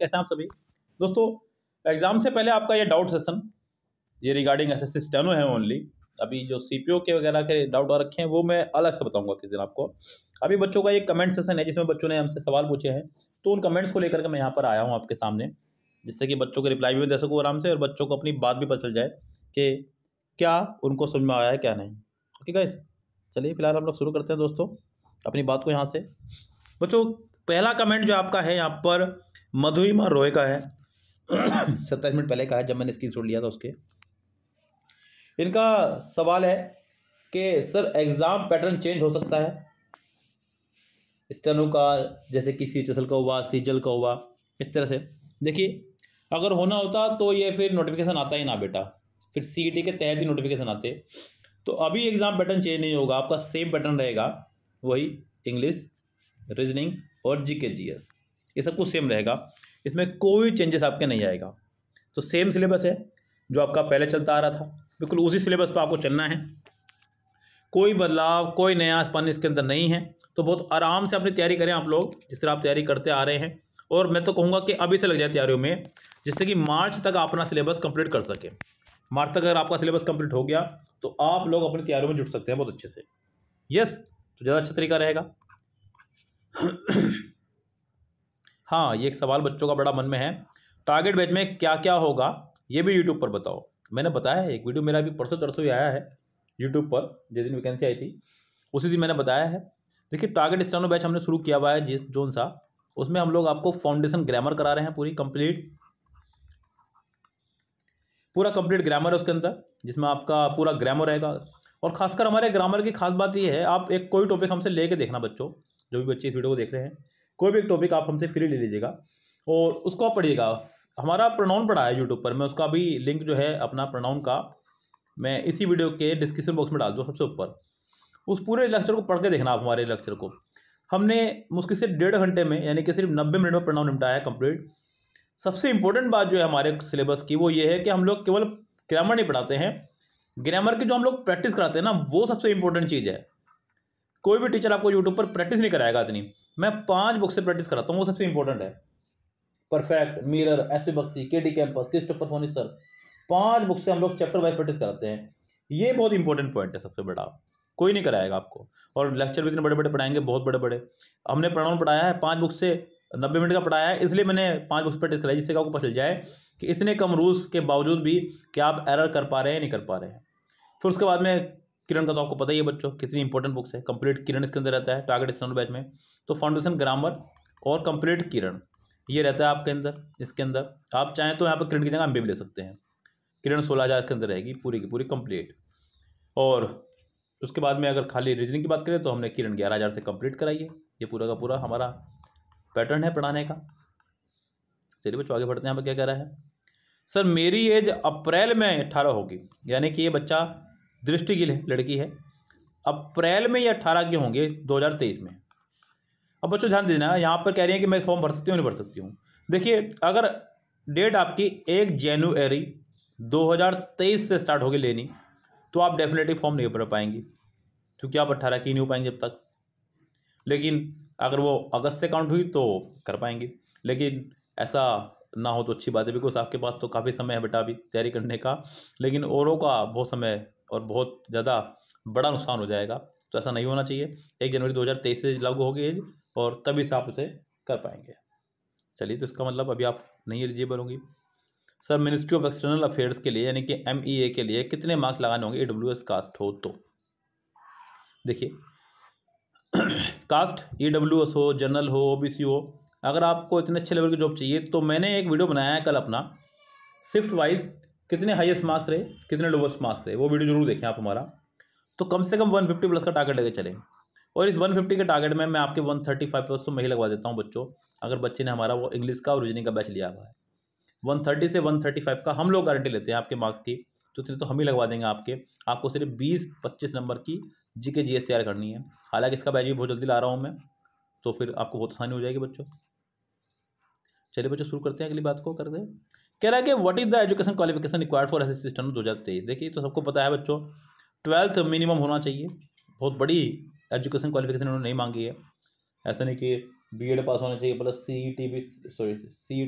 कैसे आप सभी दोस्तों एग्ज़ाम से पहले आपका ये डाउट सेशन ये रिगार्डिंग एस एस स्टेनो है ओनली अभी जो सी पी ओ के वगैरह के डाउट और रखे हैं वो मैं अलग से बताऊंगा किस दिन आपको अभी बच्चों का एक कमेंट सेशन है जिसमें बच्चों ने हमसे सवाल पूछे हैं तो उन कमेंट्स को लेकर के मैं यहाँ पर आया हूँ आपके सामने जिससे कि बच्चों के रिप्लाई भी दे सकूँ आराम से और बच्चों को अपनी बात भी पता चल जाए कि क्या उनको समझ में आया है क्या नहीं ठीक है चलिए फिलहाल हम लोग शुरू करते हैं दोस्तों अपनी बात को यहाँ से बच्चों पहला कमेंट जो आपका है यहाँ पर माँ रॉय का है सत्ताईस मिनट पहले का है जब मैंने स्क्रीन लिया था उसके इनका सवाल है कि सर एग्ज़ाम पैटर्न चेंज हो सकता है स्टेनो का जैसे कि सी टेसल का हुआ सीजल का हुआ इस तरह से देखिए अगर होना होता तो ये फिर नोटिफिकेशन आता ही ना बेटा फिर सी e के तहत ही नोटिफिकेशन आते तो अभी एग्ज़ाम पैटर्न चेंज नहीं होगा आपका सेम पैटर्न रहेगा वही इंग्लिश रीजनिंग और जी के जी एस ये सब कुछ सेम रहेगा इसमें कोई चेंजेस आपके नहीं आएगा तो सेम सिलेबस है जो आपका पहले चलता आ रहा था बिल्कुल उसी सिलेबस पर आपको चलना है कोई बदलाव कोई नयापन इसके अंदर नहीं है तो बहुत आराम से अपनी तैयारी करें आप लोग जिस तरह आप तैयारी करते आ रहे हैं और मैं तो कहूँगा कि अभी से लग जाए तैयारियों में जिससे कि मार्च तक आप अपना सिलेबस कंप्लीट कर सकें मार्च तक अगर आपका सिलेबस कंप्लीट हो गया तो आप लोग अपनी तैयारियों में जुट सकते हैं बहुत अच्छे से यस तो ज़्यादा अच्छा तरीका रहेगा हाँ ये एक सवाल बच्चों का बड़ा मन में है टारगेट बैच में क्या क्या होगा ये भी यूट्यूब पर बताओ मैंने बताया है एक वीडियो मेरा अभी परसों तरसों ही आया है यूट्यूब पर जिस दिन वैकेंसी आई थी उसी दिन मैंने बताया है देखिए टारगेट स्टैंडो बैच हमने शुरू किया हुआ है जिस जोन सा उसमें हम लोग आपको फाउंडेशन ग्रामर करा रहे हैं पूरी कंप्लीट पूरा कंप्लीट ग्रामर है उसके अंदर जिसमें आपका पूरा ग्रामर रहेगा और खासकर हमारे ग्रामर की खास बात यह है आप एक कोई टॉपिक हमसे लेके देखना बच्चों जो भी बच्चे इस वीडियो को देख रहे हैं कोई भी एक टॉपिक आप हमसे फ्री ले लीजिएगा और उसको आप पढ़िएगा हमारा प्रोनाउन पढ़ा है यूट्यूब पर मैं उसका भी लिंक जो है अपना प्रोनाउन का मैं इसी वीडियो के डिस्क्रिप्शन बॉक्स में डाल दूँ सबसे ऊपर उस पूरे लेक्चर को पढ़ के देखना आप हमारे लेक्चर को हमने मुश्किल से डेढ़ घंटे में यानी कि सिर्फ नब्बे मिनट में प्रोनाउन निपटाया कंप्लीट सबसे इम्पोर्टेंट बात जो है हमारे सिलेबस की वो ये है कि हम लोग केवल ग्रामर नहीं पढ़ाते हैं ग्रामर की जो हम लोग प्रैक्टिस कराते हैं ना वो सबसे इंपॉर्टेंट चीज़ है कोई भी टीचर आपको यूट्यूब पर प्रैक्टिस नहीं कराएगा इतनी मैं पांच बुक से प्रैक्टिस कराता हूँ वो सबसे इंपॉर्टेंट है perfect mirror S P Bakshi K D campus Christopher फोनिस सर पांच बुक से हम लोग चैप्टर वाइज प्रैक्टिस कराते हैं ये बहुत इंपॉर्टेंट पॉइंट है सबसे बड़ा कोई नहीं कराएगा आपको और लेक्चर भी इतने बड़े बड़े पढ़ाएंगे बहुत बड़े बड़े हमने प्रणवन पढ़ाया है पाँच बुक से नब्बे मिनट का पढ़ाया है इसलिए मैंने पाँच बुक्स प्रैक्टिस कराई जिससे आपको पता चल जाए कि इतने कम रूल्स के बावजूद भी क्या आप एरर कर पा रहे हैं नहीं कर पा रहे हैं फिर उसके बाद में किरण का तो आपको पता ही है बच्चों कितनी इंपॉर्टेंट बुक्स है कंप्लीट किरण इसके अंदर रहता है टारगेट स्टैंडर्ड बैच में तो फाउंडेशन ग्रामर और कंप्लीट किरण ये रहता है आपके अंदर इसके अंदर आप चाहें तो यहाँ पर किरण की जगह हम भी ले सकते हैं किरण सोलह हज़ार इसके अंदर रहेगी पूरी की पूरी कंप्लीट और उसके बाद में अगर खाली रीजनिंग की बात करें तो हमने किरण ग्यारह हज़ार से कंप्लीट कराई है ये पूरा का पूरा हमारा पैटर्न है पढ़ाने का चलिए बच्चों आगे बढ़ते हैं यहाँ पर क्या कह रहा है सर मेरी एज अप्रैल में अट्ठारह होगी यानी कि ये बच्चा दृष्टि की लड़की है अप्रैल में या अट्ठारह के होंगे 2023 में अब बच्चों ध्यान देना यहाँ पर कह रही है कि मैं फॉर्म भर सकती हूँ नहीं भर सकती हूँ देखिए अगर डेट आपकी एक जनवरी 2023 से स्टार्ट होगी लेनी तो आप डेफिनेटली फॉर्म नहीं भर पाएंगी क्योंकि आप अट्ठारह की नहीं हो पाएंगे जब तक लेकिन अगर वो अगस्त से काउंट हुई तो कर पाएंगे लेकिन ऐसा ना हो तो अच्छी बात है बिकॉज आपके पास तो काफ़ी समय है बेटा अभी तैयारी करने का लेकिन औरों का बहुत समय और बहुत ज़्यादा बड़ा नुकसान हो जाएगा तो ऐसा नहीं होना चाहिए एक जनवरी दो से लागू होगी एज और तभी से आप उसे कर पाएंगे चलिए तो इसका मतलब अभी आप नहीं एलिजिबल होंगी sir ministry of external affairs के लिए यानी कि एम e के लिए कितने मार्क्स लगाने होंगे ए डब्ल्यू एस कास्ट हो तो देखिए कास्ट ई डब्ल्यू एस हो जनरल हो ओ बी सी हो अगर आपको इतने अच्छे लेवल की जॉब चाहिए तो मैंने एक वीडियो बनाया है कल अपना शिफ्ट वाइज कितने हाईएस्ट मार्क्स रहे कितने लोवेस्ट मार्क्स रहे वो वीडियो जरूर देखें आप हमारा तो कम से कम 150 प्लस का टारगेट लेकर चलें और इस 150 के टारगेट में मैं आपके 135 प्लस तो मैं ही लगवा देता हूँ बच्चों अगर बच्चे ने हमारा वो इंग्लिश का और रीजनिंग का बैच लिया हुआ है वन थर्टी से वन थर्टी फाइव का हम लोग गारंटी लेते हैं आपके मार्क्स की तो सिर्फ तो हम ही लगवा देंगे आपके आपको सिर्फ बीस पच्चीस नंबर की जी के जी एस तैयार करनी है हालाँकि इसका बैच भी बहुत जल्दी ला रहा हूँ मैं तो फिर आपको बहुत आसानी हो जाएगी बच्चों चलिए बच्चों शुरू करते हैं अगली बात को कर दें कह रहा है कि what is the education qualification required for assistant system दो हज़ार तेईस देखिए तो सबको पता है बच्चों ट्वेल्थ मिनिमम होना चाहिए बहुत बड़ी एजुकेशन क्वालिफिकेशन उन्होंने नहीं मांगी है ऐसा नहीं कि बी एड पास होना चाहिए plus C T B sorry C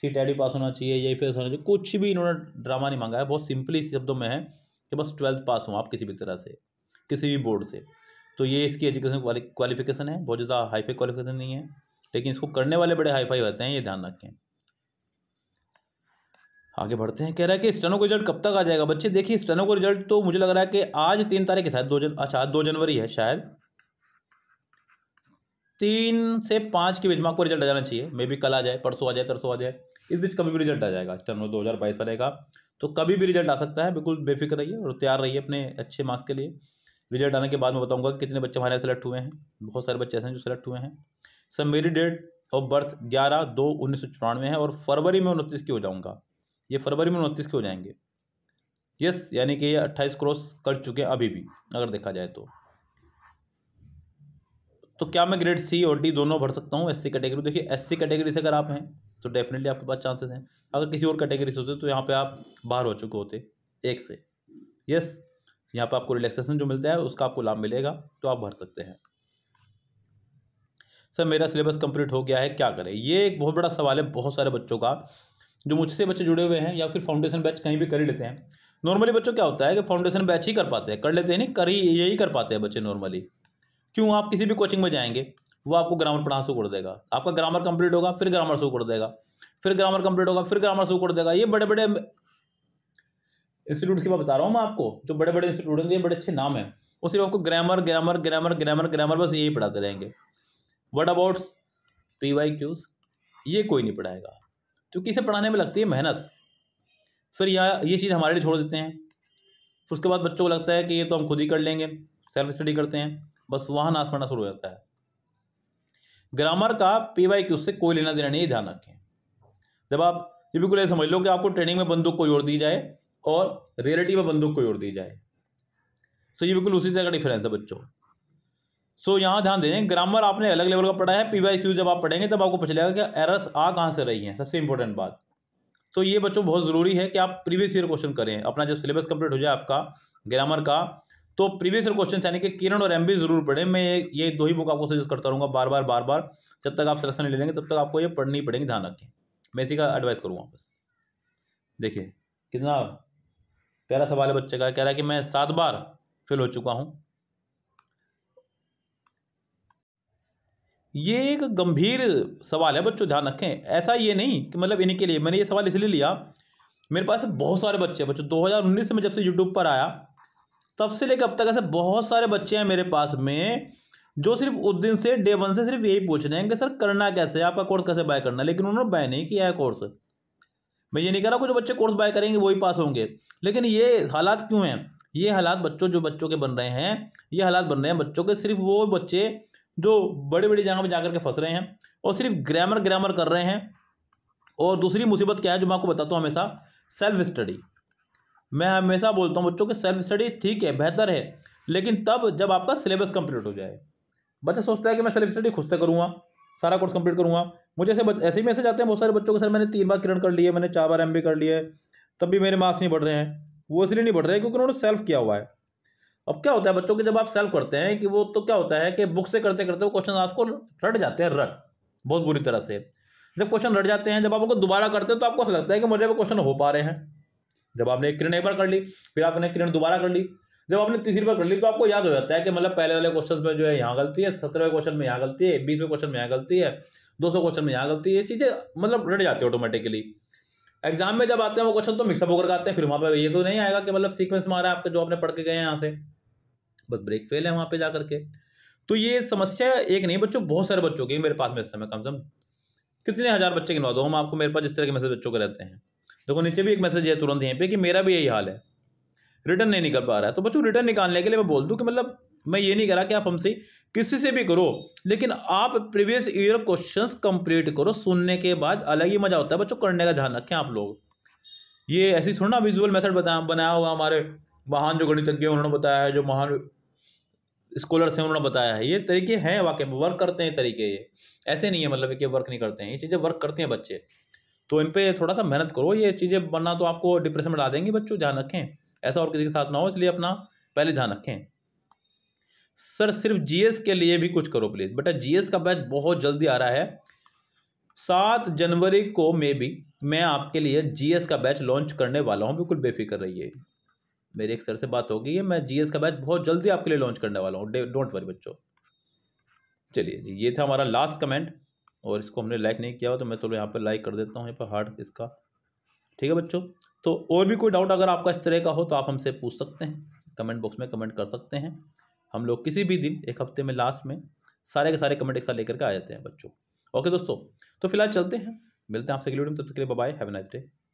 C T pass होना चाहिए या फिर होना चाहिए कुछ भी इन्होंने ड्रामा नहीं मांगा है बहुत सिंपली शब्दों में है कि बस ट्वेल्थ पास हों आप किसी भी तरह से किसी भी बोर्ड से तो ये इसकी एजुकेशन क्वालिफिकेशन है बहुत ज़्यादा हाईफाई क्वालिफिकेशन नहीं है लेकिन इसको करने वाले बड़े हाईफाई होते हैं ये ध्यान रखें आगे बढ़ते हैं कह रहा है कि स्टनो का रिजल्ट कब तक आ जाएगा बच्चे देखिए स्टेनो का रिजल्ट तो मुझे लग रहा है कि आज तीन तारीख है दो जन अच्छा आज दो जनवरी है शायद तीन से पाँच के बीच में आपको रिजल्ट आ जाना चाहिए मे बी कल आ जाए परसों आ जाए तरसों आ जाए इस बीच कभी भी रिजल्ट आ जाएगा स्टनो दो हज़ार बाईस रहेगा तो कभी भी रिजल्ट आ सकता है बिल्कुल बेफिक्र रहिए और तैयार रहिए अपने अच्छे मार्क्स के लिए रिजल्ट आने के बाद मैं बताऊंगा कि कितने बच्चे हमारे सेलेक्ट हुए हैं बहुत सारे बच्चे ऐसे हैं जो सेलेक्ट हुए हैं सर मेरी डेट ऑफ बर्थ ग्यारह दो उन्नीस सौ चौरानवे है और फरवरी में उनतीस की हो जाऊँगा ये फरवरी में उनतीस के हो जाएंगे यस यानी कि ये अट्ठाईस क्रॉस कर चुके हैं अभी भी अगर देखा जाए तो तो क्या मैं ग्रेड सी और डी दोनों भर सकता हूँ एस सी कैटेगरी देखिए एस सी कैटेगरी से अगर आप हैं तो डेफिनेटली आपके पास चांसेस हैं अगर किसी और कैटेगरी से होते तो यहाँ पे आप बाहर हो चुके होते एक से यस यहाँ पे आपको रिलैक्सेशन जो मिलता है उसका आपको लाभ मिलेगा तो आप भर सकते हैं सर मेरा सिलेबस कंप्लीट हो गया है क्या करें ये एक बहुत बड़ा सवाल है बहुत सारे बच्चों का जो मुझसे बच्चे जुड़े हुए हैं या फिर फाउंडेशन बैच कहीं भी कर ही लेते हैं नॉर्मली बच्चों क्या होता है कि फाउंडेशन बैच ही कर पाते हैं कर लेते हैं नहीं कर ही यही कर पाते हैं बच्चे नॉर्मली क्यों आप किसी भी कोचिंग में जाएंगे वो आपको ग्रामर पढ़ाना शुरू कर देगा आपका ग्रामर कंप्लीट होगा फिर ग्रामर शुरू कर देगा फिर ग्रामर कंप्लीट होगा फिर ग्रामर शुरू कर देगा ये बड़े बड़े इंस्टीट्यूट की बात बता रहा हूँ मैं आपको जो बड़े बड़े इंस्टीट्यूट हैं ये बड़े अच्छे नाम हैं वो सिर्फ आपको grammar grammar grammar grammar grammar बस यही पढ़ाते रहेंगे what about P Y Qs ये कोई नहीं पढ़ाएगा क्योंकि इसे पढ़ाने में लगती है मेहनत फिर यह ये चीज़ हमारे लिए छोड़ देते हैं फिर उसके बाद बच्चों को लगता है कि ये तो हम खुद ही कर लेंगे सेल्फ स्टडी करते हैं बस वहाँ नाश पढ़ना शुरू हो जाता है ग्रामर का पी वाई क्यू से कोई लेना देना नहीं ध्यान रखें जब आप ये बिल्कुल ये समझ लो कि आपको ट्रेनिंग में बंदूक कोई और दी जाए और रियलिटी में बंदूक को जोड़ दी जाए तो ये बिल्कुल उसी तरह का डिफरेंस है बच्चों सो so, यहाँ ध्यान दें ग्रामर आपने अलग लेवल का पढ़ा है पी वाई क्यू जब आप पढ़ेंगे तब आपको पता चलेगा कि एरर्स आ कहाँ से रही हैं सबसे इंपॉर्टेंट बात तो ये बच्चों बहुत ज़रूरी है कि आप प्रीवियस ईयर क्वेश्चन करें अपना जब सिलेबस कंप्लीट हो जाए आपका ग्रामर का तो प्रीवियस ईयर क्वेश्चन यानी कि किरण और एम ज़रूर पढ़ें मैं ये दो ही बुक आपको सजेस्ट करता रहूँगा बार बार बार बार जब तक आप सिलेक्शन ले लेंगे तब तक आपको ये पढ़नी पड़ेंगे ध्यान रखें मैं इसी का एडवाइस करूँगा बस देखिए कितना प्यारा सवाल है बच्चे का कह रहा है कि मैं सात बार फेल हो चुका हूँ ये एक गंभीर सवाल है बच्चों ध्यान रखें ऐसा ये नहीं कि मतलब इनके लिए मैंने ये सवाल इसलिए लिया मेरे पास बहुत सारे बच्चे हैं बच्चों 2019 से मैं जब से यूट्यूब पर आया तब से लेकर अब तक ऐसे बहुत सारे बच्चे हैं मेरे पास में जो सिर्फ उस दिन से डे वन से सिर्फ यही पूछ रहे हैं कि सर करना कैसे है आपका कोर्स कैसे बाय करना है लेकिन उन्होंने बाय नहीं किया है कोर्स मैं ये नहीं कह रहा कुछ बच्चे कोर्स बाय करेंगे वही पास होंगे लेकिन ये हालात क्यों हैं ये हालात बच्चों जो बच्चों के बन रहे हैं ये हालात बन रहे हैं बच्चों के सिर्फ वो बच्चे जो बड़े बड़ी जगह पर जाकर के फंस रहे हैं और सिर्फ ग्रामर ग्रामर कर रहे हैं और दूसरी मुसीबत क्या है जो मैं आपको बताता हूँ हमेशा सेल्फ स्टडी मैं हमेशा बोलता हूँ बच्चों के सेल्फ स्टडी ठीक है बेहतर है लेकिन तब जब आपका सिलेबस कंप्लीट हो जाए बच्चा सोचता है कि मैं सेल्फ स्टडी खुद से करूँगा सारा कोर्स कंप्लीट करूँगा मुझे ऐसे ऐसे ही मैसेज आते हैं बहुत सारे बच्चों के सर मैंने तीन बार किरण कर लिए मैंने चार बार एम कर लिए तब भी मेरे मार्क्स नहीं बढ़ रहे हैं वो इसलिए नहीं बढ़ रहे क्योंकि उन्होंने सेल्फ किया हुआ है अब क्या होता है बच्चों की जब आप सेल्फ करते हैं कि वो तो क्या होता है कि बुक से करते करते वो क्वेश्चन आपको रट जाते हैं रट बहुत बुरी तरह से जब क्वेश्चन रट जाते हैं जब आप उनको दोबारा करते हैं तो आपको ऐसा लगता है कि मुझे वो क्वेश्चन हो पा रहे हैं जब आपने एक किरण एक बार कर ली फिर आपने किरण दोबारा कर ली जब आपने तीसरी बार कर ली तो आपको याद हो जाता है कि मतलब पहले वाले क्वेश्चन में जो है यहाँ गलती है सत्रहवें क्वेश्चन में यहाँ गलती है बीसवें क्वेश्चन में यहाँ गलती है दो सौ क्वेश्चन में यहाँ गलती है चीज़ें मतलब रट जाती है ऑटोमेटिकली एग्जाम में जब आते हैं वो क्वेश्चन तो मिक्सअप होकर आते हैं फिर वहाँ पर ये तो नहीं आएगा कि मतलब सीक्वेंस में आ रहा है आपके जो आपने पढ़ के गए हैं यहाँ से बस ब्रेक फेल है वहाँ पे जा करके तो ये समस्या एक नहीं बच्चों बहुत सारे बच्चों की मेरे पास में समय कम से कम कितने हज़ार बच्चे गिनवा दो हम आपको मेरे पास जिस तरह के मैसेज बच्चों के रहते हैं देखो नीचे भी एक मैसेज है तुरंत यहीं पर कि मेरा भी यही हाल है रिटर्न नहीं निकल पा रहा है तो बच्चों रिटर्न निकालने के लिए मैं बोल दूँ कि मतलब मैं ये नहीं कह रहा कि आप हमसे किसी से भी करो लेकिन आप प्रीवियस ईयर क्वेश्चंस कंप्लीट करो सुनने के बाद अलग ही मज़ा होता है बच्चों करने का ध्यान रखें आप लोग ये ऐसी थोड़ा ना विजुअल मेथड बताया बनाया हुआ हमारे महान जो गणितज्ञ उन्होंने बताया है जो महान स्कॉलर्स हैं उन्होंने बताया है ये तरीके हैं वाकई में वर्क करते हैं तरीके ये ऐसे नहीं है मतलब कि वर्क नहीं करते हैं ये चीज़ें वर्क करते हैं बच्चे तो इन पर थोड़ा सा मेहनत करो ये चीज़ें बनना तो आपको डिप्रेशन में डाल देंगी बच्चों ध्यान रखें ऐसा और किसी के साथ ना हो इसलिए अपना पहले ध्यान रखें सर सिर्फ जीएस के लिए भी कुछ करो प्लीज़ बेटा जीएस का बैच बहुत जल्दी आ रहा है सात जनवरी को मे भी मैं आपके लिए जीएस का बैच लॉन्च करने वाला हूँ बिल्कुल बेफिक्र रहिए मेरे एक सर से बात होगी है मैं जीएस का बैच बहुत जल्दी आपके लिए लॉन्च करने वाला हूँ डोंट वरी बच्चों चलिए जी ये था हमारा लास्ट कमेंट और इसको हमने लाइक नहीं किया हो तो मैं चलो यहाँ पर लाइक कर देता हूँ यहाँ पर हार्ट इसका ठीक है बच्चों तो और भी कोई डाउट अगर आपका इस तरह का हो तो आप हमसे पूछ सकते हैं कमेंट बॉक्स में कमेंट कर सकते हैं हम लोग किसी भी दिन एक हफ्ते में लास्ट में सारे के सारे कमेंट एक साथ लेकर के आ जाते हैं बच्चों ओके दोस्तों तो फिलहाल चलते हैं मिलते हैं आपसे अगले वीडियो में तब तक के लिए बाय हैव नाइस डे